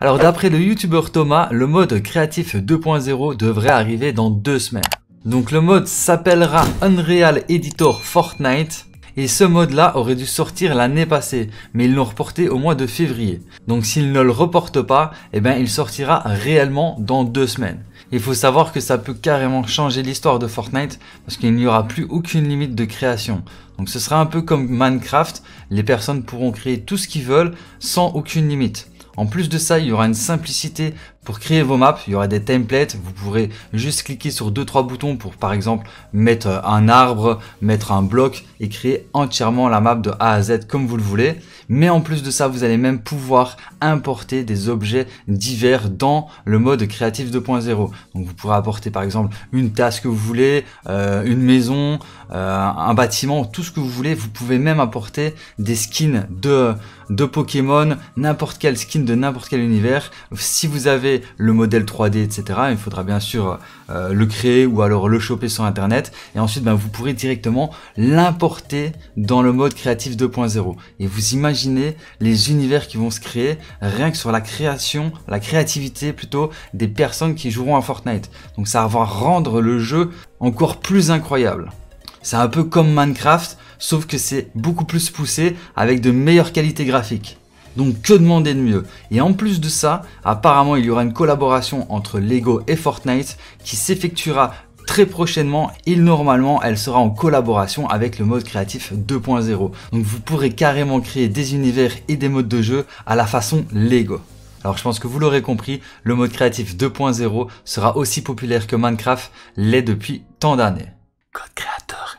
Alors d'après le youtubeur Thomas, le mode créatif 2.0 devrait arriver dans deux semaines. Donc le mode s'appellera Unreal Editor Fortnite et ce mode là aurait dû sortir l'année passée mais ils l'ont reporté au mois de février. Donc s'ils ne le reportent pas, eh bien il sortira réellement dans deux semaines. Il faut savoir que ça peut carrément changer l'histoire de Fortnite parce qu'il n'y aura plus aucune limite de création. Donc ce sera un peu comme Minecraft, les personnes pourront créer tout ce qu'ils veulent sans aucune limite. En plus de ça, il y aura une simplicité pour créer vos maps, il y aura des templates, vous pourrez juste cliquer sur 2-3 boutons pour par exemple mettre un arbre, mettre un bloc et créer entièrement la map de A à Z comme vous le voulez. Mais en plus de ça, vous allez même pouvoir importer des objets divers dans le mode créatif 2.0. Donc vous pourrez apporter par exemple une tasse que vous voulez, euh, une maison, euh, un bâtiment, tout ce que vous voulez. Vous pouvez même apporter des skins de, de Pokémon, n'importe quel skin de n'importe quel univers. Si vous avez le modèle 3D, etc. Il faudra bien sûr euh, le créer ou alors le choper sur Internet. Et ensuite, ben, vous pourrez directement l'importer dans le mode créatif 2.0. Et vous imaginez les univers qui vont se créer rien que sur la création, la créativité plutôt des personnes qui joueront à Fortnite. Donc ça va rendre le jeu encore plus incroyable. C'est un peu comme Minecraft, sauf que c'est beaucoup plus poussé avec de meilleures qualités graphiques. Donc que demander de mieux Et en plus de ça, apparemment il y aura une collaboration entre Lego et Fortnite qui s'effectuera très prochainement et normalement elle sera en collaboration avec le mode créatif 2.0. Donc vous pourrez carrément créer des univers et des modes de jeu à la façon Lego. Alors je pense que vous l'aurez compris, le mode créatif 2.0 sera aussi populaire que Minecraft l'est depuis tant d'années. Code créateur